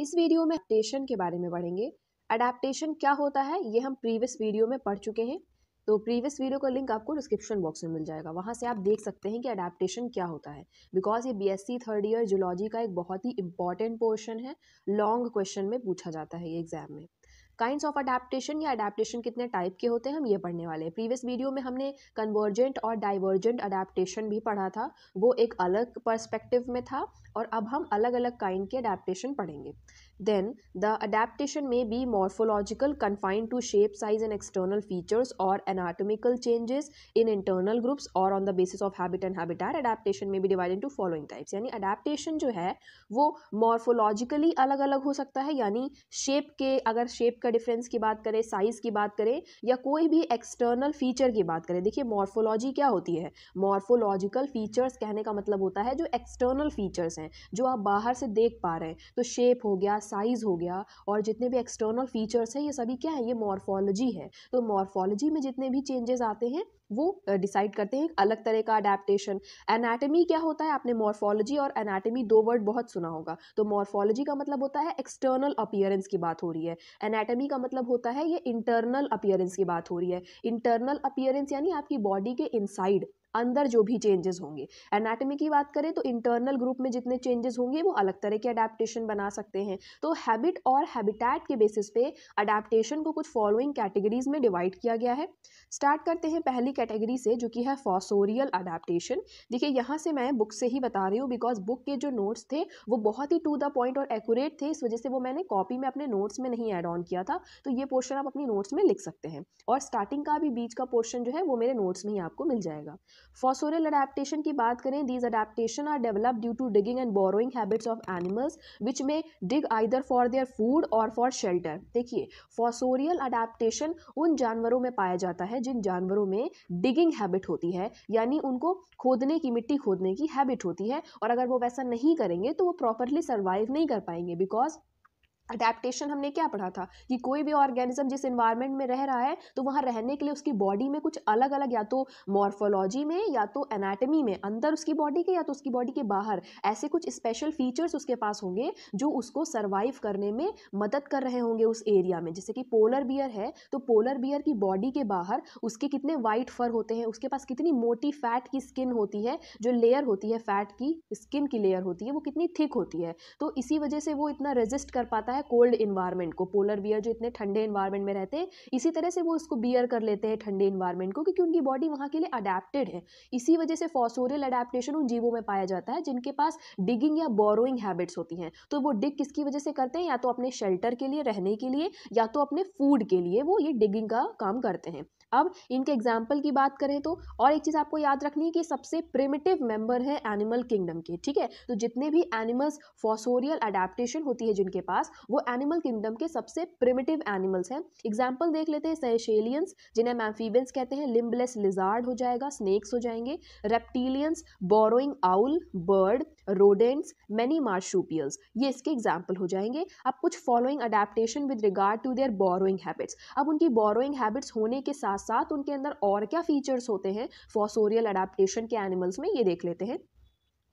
इस वीडियो में एडेप्टेशन के बारे में पढ़ेंगे अडेप्टेशन क्या होता है ये हम प्रीवियस वीडियो में पढ़ चुके हैं तो प्रीवियस वीडियो का लिंक आपको डिस्क्रिप्शन बॉक्स में मिल जाएगा वहाँ से आप देख सकते हैं कि अडेप्टेशन क्या होता है बिकॉज ये बीएससी थर्ड ईयर जूलॉजी का एक बहुत ही इंपॉर्टेंट पोर्शन है लॉन्ग क्वेश्चन में पूछा जाता है ये एग्जाम में काइंड ऑफ अडेप्टेशन या अडेप्टेशन कितने टाइप के होते हैं हम ये पढ़ने वाले हैं प्रीवियस वीडियो में हमने कन्वर्जेंट और डाइवर्जेंट अडेप्टेशन भी पढ़ा था वो एक अलग पर्सपेक्टिव में था और अब हम अलग अलग काइंड के अडेप्टन पढ़ेंगे then the adaptation may be morphological confined to shape size and external features or anatomical changes in internal groups or on the basis of habit and habitat adaptation may be divided into following types yani adaptation jo hai wo morphologically alag alag ho sakta hai yani shape ke agar shape ka difference ki baat kare size ki baat kare ya koi bhi external feature ki baat kare dekhiye morphology kya hoti hai morphological features kehne ka matlab hota hai jo external features hain jo aap bahar se dekh pa rahe hain to shape ho gaya size हो गया और जितने भी external features हैं ये सभी क्या है ये मॉर्फोलॉजी है तो मॉर्फोलॉजी में जितने भी चेंजेस आते हैं वो डिसाइड करते हैं अलग तरह का अडेप्टेशन एनाटमी क्या होता है आपने मॉर्फोलॉजी और एनाटमी दो वर्ड बहुत सुना होगा तो मॉर्फोलॉजी का मतलब होता है एक्सटर्नल अपियरेंस की बात हो रही है एनाटमी का मतलब होता है ये इंटरनल अपियरेंस की बात हो रही है इंटरनल अपियरेंस यानी आपकी बॉडी के इनसाइड अंदर जो भी चेंजेस होंगे एनाटमी की बात करें तो इंटरनल ग्रुप में जितने चेंजेस होंगे वो अलग तरह के अडेप्टेशन बना सकते हैं तो हैबिट और हैबिटैट के बेसिस पे अडेप्टेशन को कुछ फॉलोइंग कैटेगरीज में डिवाइड किया गया है स्टार्ट करते हैं पहली कैटेगरी से जो कि है फॉसोरियल अडेप्टेशन देखिए यहाँ से मैं बुक से ही बता रही हूँ बिकॉज बुक के जो नोट्स थे वो बहुत ही टू द पॉइंट और एक्यूरेट थे इस वजह से वो मैंने कॉपी में अपने नोट्स में नहीं एड ऑन किया था तो ये पोर्शन आप अपनी नोट्स में लिख सकते हैं और स्टार्टिंग का भी बीच का पोर्शन जो है वो मेरे नोट्स में ही आपको मिल जाएगा फॉसोरियल अडेप्टेशन की बात करें these adaptation are develop due to digging and burrowing habits of animals which में dig either for their food और फॉर शेल्टर देखिए फॉसोरियल अडेप्टेशन उन जानवरों में पाया जाता है जिन जानवरों में डिगिंग हैबिट होती है यानी उनको खोदने की मिट्टी खोदने की हैबिट होती है और अगर वो वैसा नहीं करेंगे तो वो प्रॉपरली सर्वाइव नहीं कर पाएंगे बिकॉज अडेप्टेशन हमने क्या पढ़ा था कि कोई भी ऑर्गेनिज्म जिस इन्वायरमेंट में रह रहा है तो वहाँ रहने के लिए उसकी बॉडी में कुछ अलग अलग या तो मॉर्फोलॉजी में या तो एनाटमी में अंदर उसकी बॉडी के या तो उसकी बॉडी के बाहर ऐसे कुछ स्पेशल फीचर्स उसके पास होंगे जो उसको सर्वाइव करने में मदद कर रहे होंगे उस एरिया में जैसे कि पोलर बियर है तो पोलर बियर की बॉडी के बाहर उसके कितने वाइट फर होते हैं उसके पास कितनी मोटी फैट की स्किन होती है जो लेयर होती है फैट की स्किन की लेयर होती है वो कितनी थिक होती है तो इसी वजह से वो इतना रेजिस्ट कर पाता है है कोल्ड इन्वायरमेंट को पोलर बियर जो इतने ठंडे इन्वायरमेंट में रहते हैं इसी तरह से वो उसको बियर कर लेते हैं ठंडे इन्वायरमेंट को क्योंकि उनकी बॉडी वहाँ के लिए अडेप्टेड है इसी वजह से फॉसोरियल अडेप्टेशन उन जीवों में पाया जाता है जिनके पास डिगिंग या बोरोइंग हैबिट्स होती हैं तो वो डिग किसकी वजह से करते हैं या तो अपने शेल्टर के लिए रहने के लिए या तो अपने फूड के लिए वो ये डिगिंग का काम करते हैं अब इनके एग्जाम्पल की बात करें तो और एक चीज़ आपको याद रखनी है कि सबसे प्रिमेटिव मेंबर है एनिमल किंगडम के ठीक है तो जितने भी एनिमल्स फॉसोरियल अडेप्टेशन होती है जिनके पास वो एनिमल किंगडम के सबसे प्रिमेटिव एनिमल्स हैं एग्जाम्पल देख लेते हैं सहशेलियंस जिन्हें मैम्फीबियंस कहते हैं लिम्बलेस लिजार्ड हो जाएगा स्नेक्स हो जाएंगे reptilians burrowing owl bird rodents many marsupials ये इसके एग्जाम्पल हो जाएंगे अब कुछ following adaptation with regard to their burrowing habits अब उनकी बोरोइंग हैबिट्स होने के साथ साथ उनके अंदर और क्या फीचर्स होते हैं फॉसोरियल अडेप्टेशन के एनिमल्स में ये देख लेते हैं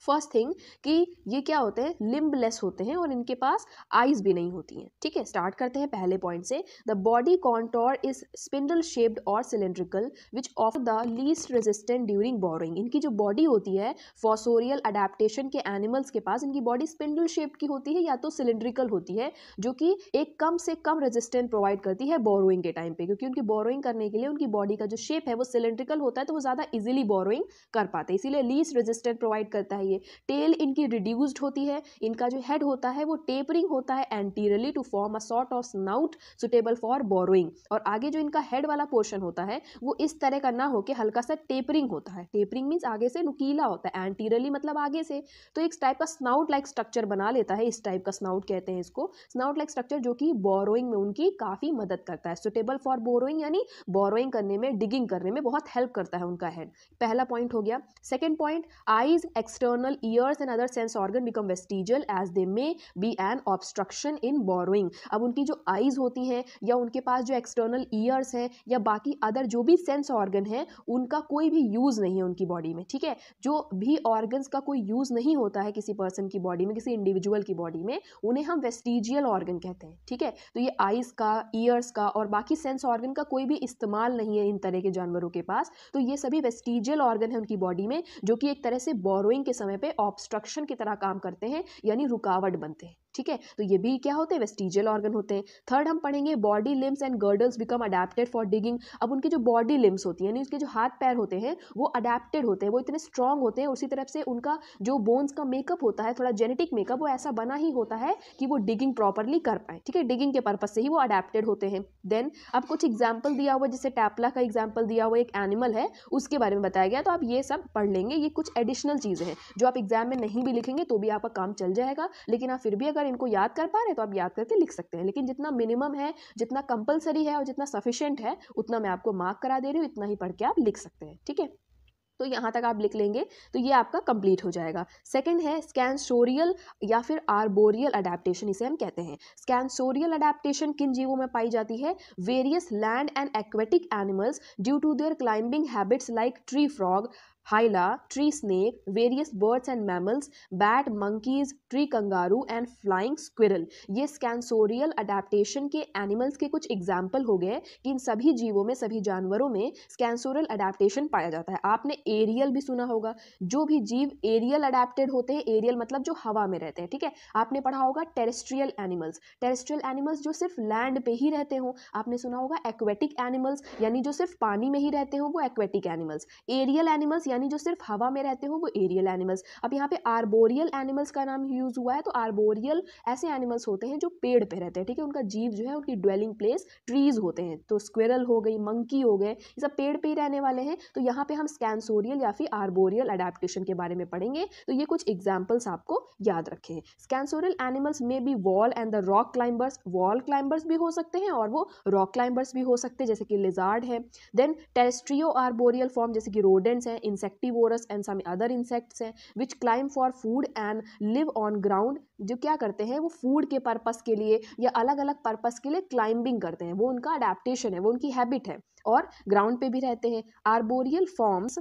फर्स्ट थिंग कि ये क्या होते हैं लिम्बलेस होते हैं और इनके पास आइज भी नहीं होती हैं ठीक है स्टार्ट करते हैं पहले पॉइंट से the body contour is spindle shaped और cylindrical which of the least resistant during boring इनकी जो बॉडी होती है फॉसोरियल अडेप्टेशन के एनिमल्स के पास इनकी बॉडी स्पिंडल शेप की होती है या तो सिलेंड्रिकल होती है जो कि एक कम से कम रेजिस्टेंट प्रोवाइड करती है बोरोइंग के टाइम पर क्योंकि उनकी बोरोइंग करने के लिए उनकी बॉडी का जो शेप है वो सिलेंड्रिकल होता है तो वो ज़्यादा ईजिली बोरोइंग कर पाते हैं इसीलिए लीस्ट रेजिस्टेंट प्रोवाइड करता है चाहिए टेल इनकी रिड्यूस्ड होती है इनका जो हेड होता है वो टेपरिंग होता है anteriorly to form a sort of snout suitable for burrowing और आगे जो इनका हेड वाला पोर्शन होता है वो इस तरह का ना होकर हल्का सा टेपरिंग होता है टेपरिंग मीन्स आगे से नुकीला होता है एंटीरियरली मतलब आगे से तो एक टाइप का स्नाउट लाइक स्ट्रक्चर बना लेता है इस टाइप का स्नाउट कहते हैं इसको स्नाउट लाइक स्ट्रक्चर जो कि बोरोइंग में उनकी काफ़ी मदद करता है सुटेबल फॉर बोरोइंग यानी बोरोइंग करने में डिगिंग करने में बहुत हेल्प करता है उनका हेड पहला पॉइंट हो गया second point eyes external external ears and other sense organ become vestigial as they may be an obstruction in borrowing अब उनकी जो आईज होती हैं या उनके पास जो एक्सटर्नल ईयर्स हैं या बाकी अदर जो भी सेंस ऑर्गन है उनका कोई भी यूज़ नहीं है उनकी बॉडी में ठीक है जो भी ऑर्गन्स का कोई यूज़ नहीं होता है किसी पर्सन की बॉडी में किसी इंडिविजुअल की बॉडी में उन्हें हम वेस्टिजियल ऑर्गन कहते हैं ठीक है तो ये आईज का ईयर्स का और बाकी सेंस ऑर्गन का कोई भी इस्तेमाल नहीं है इन तरह के जानवरों के पास तो ये सभी वेस्टिजियल ऑर्गन है उनकी बॉडी में जो कि एक तरह से बोरोइंग के समय समय पे ऑब्स्ट्रक्शन की तरह काम करते हैं यानी रुकावट बनते हैं ठीक है तो ये भी क्या होते हैं वेस्टिजियल ऑर्गन होते हैं थर्ड हम पढ़ेंगे body limbs and girdles become adapted for digging अब उनकी जो बॉडी लिम्स होती है यानी उसके जो हाथ पैर होते हैं वो अडेप्टेड होते हैं वो इतने स्ट्रांग होते हैं उसी तरफ से उनका जो बोन्स का मेकअप होता है थोड़ा जेनेटिक मेकअप वो ऐसा बना ही होता है कि वो डिगिंग प्रॉपरली कर पाए ठीक है डिगिंग के पर्पज से ही वो अडेप्टेड होते हैं देन अब कुछ एग्जाम्पल दिया हुआ जैसे टैपला का एग्जाम्पल दिया हुआ एक एनिमल है उसके बारे में बताया गया तो आप ये सब पढ़ लेंगे ये कुछ एडिशनल चीज़ें हैं जो आप एग्जाम में नहीं भी लिखेंगे तो भी आपका काम चल जाएगा लेकिन आप फिर भी अगर अगर इनको याद कर पा रहे तो आप याद करके लिख सकते हैं लेकिन जितना मिनिमम है जितना कंपलसरी है और जितना सफिशेंट है उतना मैं आपको मार्क करा दे रही हूँ इतना ही पढ़ के आप लिख सकते हैं ठीक है तो यहाँ तक आप लिख लेंगे तो ये आपका कंप्लीट हो जाएगा सेकंड है स्कैंसोरियल या फिर आर्बोरियल अडेप्टेशन इसे हम कहते हैं स्कैंसोरियल अडेप्टेशन किन जीवों में पाई जाती है various land and aquatic animals due to their climbing habits like tree frog hyla, tree snake, various birds and mammals, bat, monkeys, tree kangaroo and flying squirrel. ये स्कैंसोरियल अडेप्टेशन के एनिमल्स के कुछ एग्जाम्पल हो गए कि इन सभी जीवों में सभी जानवरों में स्कैंसोरल अडेप्टेशन पाया जाता है आपने एरियल भी सुना होगा जो भी जीव एरियल अडेप्टेड होते हैं एरियल मतलब जो हवा में रहते हैं ठीक है आपने पढ़ा होगा टेरेस्ट्रियल एनिमल्स टेरेस्ट्रियल एनिमल्स जो सिर्फ लैंड पे ही रहते हों आपने सुना होगा एक्वेटिक एनिमल्स यानी जो सिर्फ पानी में ही रहते हों वो एक्वेटिक एनिमल्स एरियल एनिमल्स यानी जो सिर्फ हवा में रहते हो वो एरियल एनिमल्स अब यहाँ पे आर्बोरियल एनिमल्स का नाम यूज़ हुआ है तो आर्बोरियल ऐसे एनिमल्स होते हैं जो पेड़ पे रहते हैं ठीक है उनका जीव जो है उनकी ड्वेलिंग प्लेस ट्रीज होते हैं तो स्क्वेरल हो गई मंकी हो गए ये सब पेड़ पे ही रहने वाले हैं तो यहाँ पे हम स्कैंसोरियल या फिर आर्बोरियल अडेप्टेशन के बारे में पढ़ेंगे तो ये कुछ एग्जाम्पल्स आपको याद रखें स्कैंसोरियल एनिमल्स में be wall and the rock climbers wall climbers भी हो सकते हैं और वो रॉक क्लाइंबर्स भी हो सकते हैं जैसे कि लिजार्ड है देन टेरेस्ट्रियो आर्बोरियल फॉर्म जैसे कि रोडेंट्स हैं इनसे insectivorous and some other insects हैं which climb for food and live on ground जो क्या करते हैं वो फूड के पर्पस के लिए या अलग अलग पर्पस के लिए क्लाइंबिंग करते हैं वो उनका अडेप्टेशन है वो उनकी हैबिट है और ग्राउंड पे भी रहते हैं arboreal forms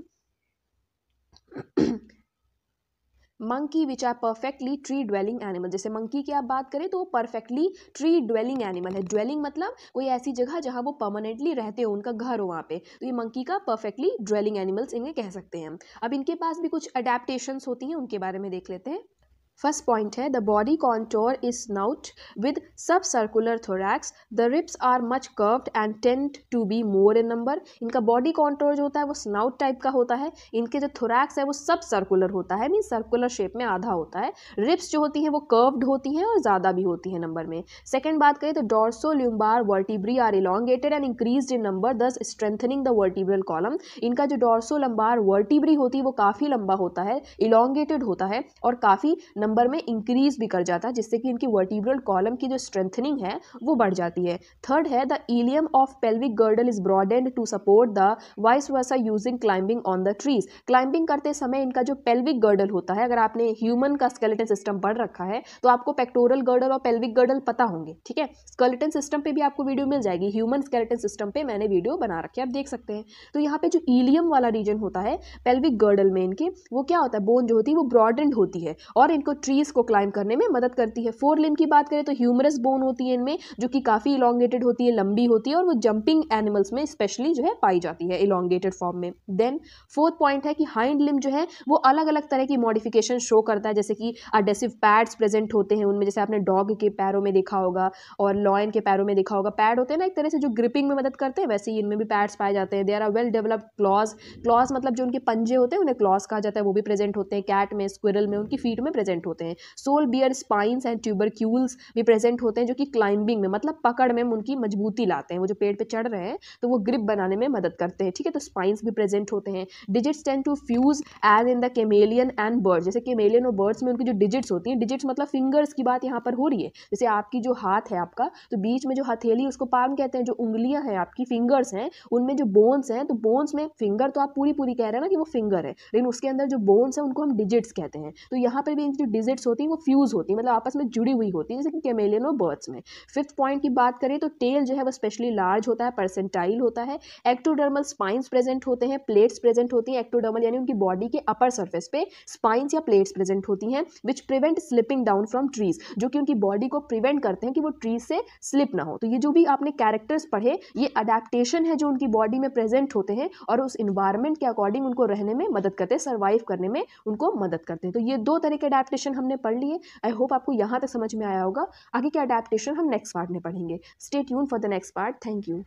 monkey which are perfectly tree dwelling animal जैसे मंकी की आप बात करें तो वो परफेक्टली ट्री ड्वेलिंग एनिमल है ड्वेलिंग मतलब कोई ऐसी जगह जहाँ वो परमानेंटली रहते हो उनका घर हो वहाँ पे तो ये मंकी का परफेक्टली ड्वेलिंग एनिमल्स इन्हें कह सकते हैं अब इनके पास भी कुछ अडेप्टेशन होती हैं उनके बारे में देख लेते हैं फर्स्ट पॉइंट है the body contour is stout with sub circular thorax the ribs are much curved and tend to be more in number इनका बॉडी कॉन्टोर जो होता है वो स्नाउट टाइप का होता है इनके जो थोरैक्स है वो सब सर्कुलर होता है मीन सर्कुलर शेप में आधा होता है रिप्स जो होती हैं वो कर्व्ड होती हैं और ज़्यादा भी होती हैं नंबर में सेकेंड बात करें तो dorso lumbar vertebrae are elongated and increase in number thus strengthening the vertebral column इनका जो डॉर्सो लंबार वर्टिब्री होती है वो काफ़ी लंबा होता है इलांगेटेड होता है और काफ़ी नंबर में इंक्रीज भी कर जाता है जिससे कि इनकी वर्टिब्रल कॉलम की जो स्ट्रेंथनिंग है वो बढ़ जाती है थर्ड है the ilium of pelvic girdle is broadened to support the vice versa using climbing on the trees climbing करते समय इनका जो पेल्विक गर्डल होता है अगर आपने ह्यूमन का स्केलेटन सिस्टम पढ़ रखा है तो आपको पेक्टोरल गर्डल और पेल्विक गर्डल पता होंगे ठीक है स्केलेटन सिस्टम पे भी आपको वीडियो मिल जाएगी ह्यूमन स्केलेटन सिस्टम पे मैंने वीडियो बना रखी है आप देख सकते हैं तो यहाँ पे जो ईलियम वाला रीजन होता है पेल्विक गर्डल में इनके वो क्या होता है बोन जो होती है वो ब्रॉडेंड होती है और इनको ट्रीज़ को क्लाइंब करने में मदद करती है फोर लिम की बात करें तो ह्यूमरस बोन होती है इनमें जो कि काफ़ी इलांगेटेड होती है लंबी होती है और वो जंपिंग एनिमल्स में स्पेशली जो है पाई जाती है इलांगेटेड फॉर्म में देन फोर्थ पॉइंट है कि हाइंड लिम जो है वो अलग अलग तरह की मॉडिफिकेशन शो करता है जैसे कि अडेसिव पैड्स प्रेजेंट होते हैं उनमें जैसे आपने डॉग के पैरों में देखा होगा और लॉयन के पैरों में देखा होगा पैड होते हैं ना एक तरह से जो ग्रिपिंग में मदद करते हैं वैसे ही इनमें भी पैड्स पाए जाते हैं they are are well developed claws claws मतलब जो उनके पंजे होते हैं उन्हें क्लॉज कहा जाता है वो भी प्रेजेंट होते हैं कैट में स्क्विरल में उनकी फीट में प्रेजेंट प्रेजेंट होते हैं sole bear spines and tubercles भी प्रेजेंट होते हैं जो कि क्लाइंबिंग में मतलब पकड़ में उनकी मजबूती लाते हैं वो जो पेड़ पर पे चढ़ रहे हैं तो वो ग्रिप बनाने में मदद करते हैं ठीक है तो स्पाइंस भी प्रेजेंट होते हैं digits tend to fuse as in the chameleon and birds जैसे केमेलियन और बर्ड्स में उनकी जो डिजिट्स होती हैं डिजिट्स मतलब फिंगर्स की बात यहाँ पर हो रही है जैसे आपकी जो हाथ है आपका तो बीच में जो हथेली उसको पाम कहते हैं जो उंगलियाँ हैं आपकी फिंगर्स हैं उनमें जो बोन्स हैं तो बोन्स में फिंगर तो आप पूरी पूरी कह रहे हैं ना कि वो फिंगर है लेकिन उसके अंदर जो बोन्स हैं उनको हम डिजिट्स कहते हैं तो यहाँ पर भी इनकी जो डिजिट्स होती हैं वो फ्यूज़ होती हैं मतलब आपस में जुड़ी हुई होती है जैसे कि कैमेलियन और बर्ड्स में फिफ्थ पॉइंट की बात करें तो टेल जो है वो स्पेशली लार्ज होता है परसेंटाइल होता है एक्टोडर्मल स्पाइंस प्रेजेंट होते हैं प्लेट्स प्रेजेंट होती हैं एक्टोडर्मल यानी उनकी बॉडी के अपर सर्फेस पे स्पाइंस या प्लेट्स प्रेजेंट होती हैं which prevent slipping down from trees जो कि उनकी बॉडी को प्रिवेंट करते हैं कि वो ट्रीज से स्लिप ना हो तो ये जो भी आपने कैरेक्टर्स पढ़े ये अडेप्टेशन है जो उनकी बॉडी में प्रेजेंट होते हैं और उस इन्वायरमेंट के अकॉर्डिंग उनको रहने में मदद करते हैं सर्वाइव करने में उनको मदद करते हैं तो ये दो तरह के अडेप्टेशन एडेप्टेशन हमने पढ़ लिए आई होप आपको यहाँ तक समझ में आया होगा आगे के अडेप्टेशन हम नेक्स्ट पार्ट में पढ़ेंगे स्टेट यून for the next part thank you